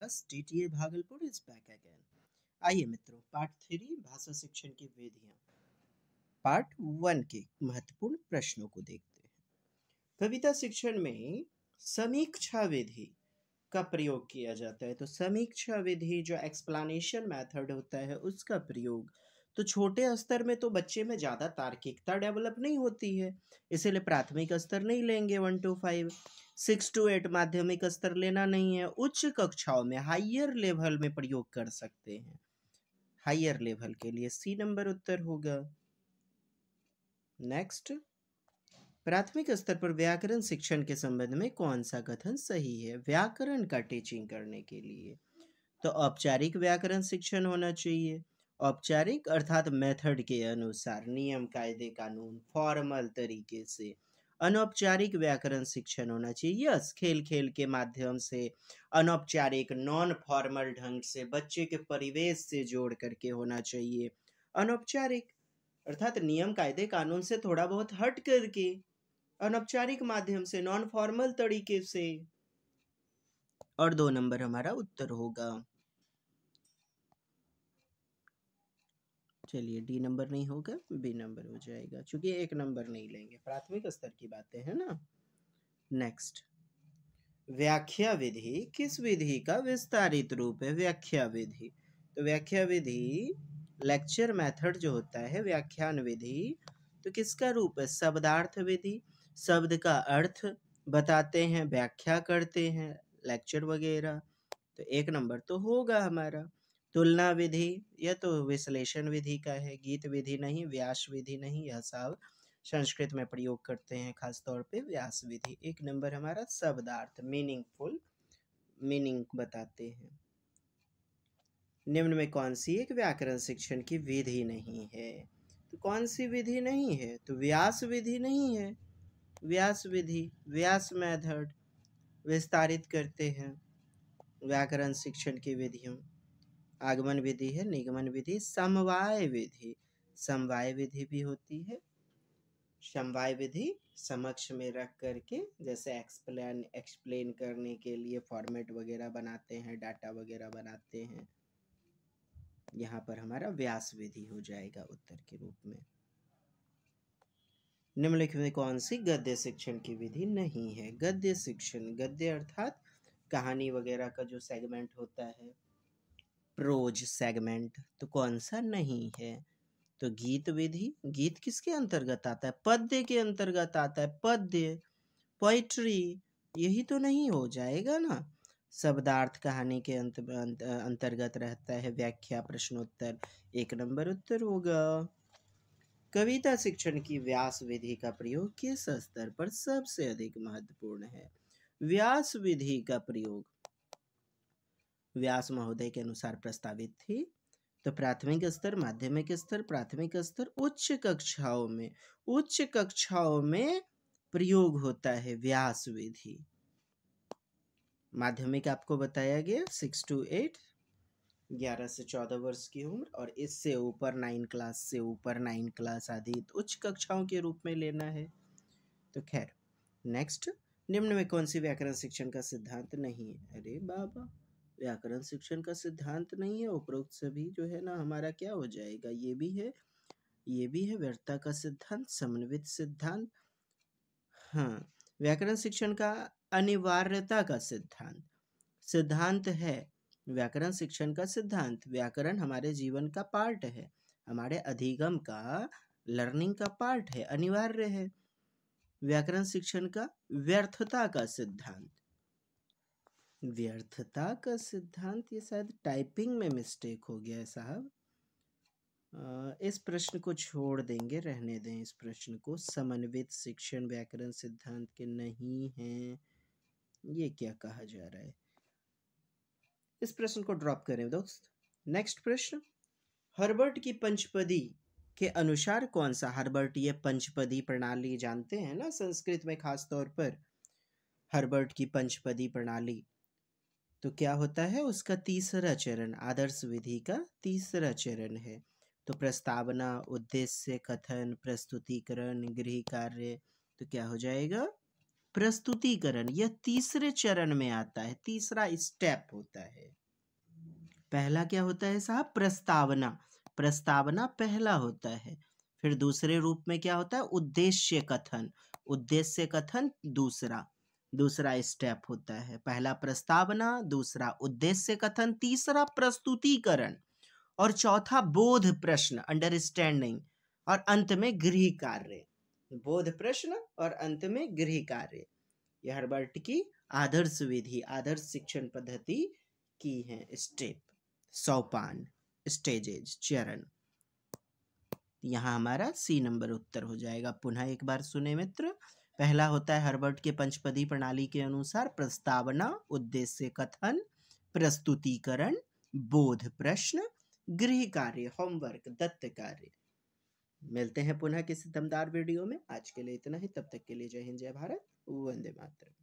plus Bhagalpur is back again आइए मित्रों part three भाषा शिक्षण की विधियां पार्ट वन के महत्वपूर्ण प्रश्नों को देखते हैं कविता शिक्षण में समीक्षा विधि का प्रयोग किया जाता है तो समीक्षा विधि जो एक्सप्लानेशन मेथड होता है उसका प्रयोग तो छोटे स्तर में तो बच्चे में ज़्यादा तार्किकता डेवलप नहीं होती है इसीलिए प्राथमिक स्तर नहीं लेंगे one two five six two eight माध्यमिक स्तर लेना नहीं है उच्च कक्षाओं में हाइयर लेवल में प्रयोग कर सकते हैं हाइयर लेवल के लिए सी नंबर उत्तर होगा नेक्स्ट प्राथमिक स्तर पर व्याकरण शिक्षण के संबंध में कौन सा कथन सही है व्याकरण का टीचिंग करने के लिए तो औपचारिक व्याकरण शिक्षण होना चाहिए औपचारिक अर्थात मेथड के अनुसार नियम कायदे कानून फॉर्मल तरीके से अनौपचारिक व्याकरण शिक्षण होना चाहिए यस खेल खेल के माध्यम से अनौपचारिक नॉन फॉर्मल ढंग से बच्चे के परिवेश से जोड़ करके होना चाहिए अनौपचारिक अर्थात नियम कायदे कानून से थोड़ा बहुत हट करके अनौपचारिक माध्यम से नॉन फॉर्मल तरीके से और दो नंबर हमारा उत्तर होगा चलिए डी नंबर नहीं होगा बी नंबर हो जाएगा क्योंकि एक नंबर नहीं लेंगे प्राथमिक स्तर की बातें हैं ना नेक्स्ट व्याख्या विधि किस विधि का विस्तारित रूप है व्याख्या विधि तो व्याख्या विधि लेक्चर मेथड जो होता है व्याख्यान विधि तो किसका रूप है शब्दार्थ विधि शब्द का अर्थ बताते हैं व्याख्या करते हैं लेक्चर वगैरह तो एक नंबर तो होगा हमारा तुलना विधि यह तो विश्लेषण विधि का है गीत विधि नहीं व्यास विधि नहीं यह सब संस्कृत में प्रयोग करते हैं खासतौर पे व्यास विधि एक नंबर हमारा शब्दार्थ मीनिंगफुल मीनिंग बताते हैं निम्न में कौन सी एक व्याकरण शिक्षण की विधि नहीं है तो कौन सी विधि नहीं है तो व्यास विधि नहीं है व्यास विधि व्यास मेथड विस्तारित करते हैं व्याकरण शिक्षण की विधियों आगमन विधि है निगमन विधि समवाय विधि समवाय विधि भी होती है समवाय विधि समक्ष में रख करके जैसे एक्सप्लेन एक्सप्लेन करने के लिए फॉर्मेट वगैरह बनाते हैं डाटा वगैरह बनाते हैं यहाँ पर हमारा व्यास विधि हो जाएगा उत्तर के रूप में निम्नलिखित में कौन सी गद्य शिक्षण की विधि नहीं है गद्य शिक्षण गद्य अर्थात कहानी वगैरह का जो सेगमेंट होता है प्रोज सेगमेंट तो कौन सा नहीं है तो गीत विधि गीत किसके अंतर्गत आता है पद्य के अंतर्गत आता है पद्य पोइट्री यही तो नहीं हो जाएगा ना शब्दार्थ कहानी के अंत अंतर्गत रहता है व्याख्या प्रश्नोत्तर एक नंबर उत्तर होगा कविता शिक्षण की व्यास विधि का प्रयोग किस स्तर पर सबसे अधिक महत्वपूर्ण है व्यास विधि का प्रयोग व्यास महोदय के अनुसार प्रस्तावित थी तो प्राथमिक स्तर माध्यमिक स्तर प्राथमिक स्तर उच्च कक्षाओं में उच्च कक्षाओं में प्रयोग होता है व्यास विधि माध्यमिक आपको बताया गया सिक्स टू एट ग्यारह से चौदह वर्ष की उम्र और इससे ऊपर नाइन क्लास से ऊपर नाइन क्लास आदि उच्च कक्षाओं के रूप में लेना है तो खैर नेक्स्ट निम्न में कौन सी व्याकरण शिक्षण का सिद्धांत नहीं है अरे बाबा व्याकरण शिक्षण का सिद्धांत नहीं है उपरोक्त सभी जो है ना हमारा क्या हो जाएगा ये भी है ये भी है व्यर्थता का सिद्धांत समन्वित सिद्धांत हाँ व्याकरण शिक्षण का अनिवार्यता का सिद्धांत सिद्धांत है व्याकरण शिक्षण का सिद्धांत व्याकरण हमारे जीवन का पार्ट है हमारे अधिगम का लर्निंग का पार्ट है अनिवार्य है व्याकरण शिक्षण का व्यर्थता का सिद्धांत व्यर्थता का सिद्धांत ये शायद टाइपिंग में मिस्टेक हो गया है साहब इस प्रश्न को छोड़ देंगे रहने दें इस प्रश्न को समन्वित शिक्षण व्याकरण सिद्धांत के नहीं हैं ये क्या कहा जा रहा है इस प्रश्न को ड्रॉप करें दोस्त नेक्स्ट प्रश्न हर्बर्ट की पंचपदी के अनुसार कौन सा हर्बर्ट ये पंचपदी प्रणाली जानते हैं ना संस्कृत में खास तौर पर हर्बर्ट की पंचपदी प्रणाली तो क्या होता है उसका तीसरा चरण आदर्श विधि का तीसरा चरण है तो प्रस्तावना उद्देश्य कथन प्रस्तुतिकरण गृह कार्य तो क्या हो जाएगा प्रस्तुतिकरण यह तीसरे चरण में आता है तीसरा स्टेप होता है पहला क्या होता है साहब प्रस्तावना प्रस्तावना पहला होता है फिर दूसरे रूप में क्या होता है उद्देश्य कथन उद्देश्य कथन दूसरा दूसरा स्टेप होता है पहला प्रस्तावना दूसरा उद्देश्य कथन तीसरा प्रस्तुतिकरण और चौथा बोध प्रश्न अंडरस्टैंडिंग और अंत में गृह कार्य बोध प्रश्न और अंत में गृह कार्य यह हर्बर्ट की आदर्श विधि आदर्श शिक्षण पद्धति की है स्टेप सोपान स्टेजेज चरण यहाँ हमारा सी नंबर उत्तर हो जाएगा पुनः एक बार सुने मित्र पहला होता है हर्बर्ट के पंचपदी प्रणाली के अनुसार प्रस्तावना उद्देश्य कथन प्रस्तुतिकरण बोध प्रश्न गृह कार्य होमवर्क दत्त कार्य मिलते हैं पुनः किसी दमदार वीडियो में आज के लिए इतना ही तब तक के लिए जय हिंद जय भारत वंदे मातरम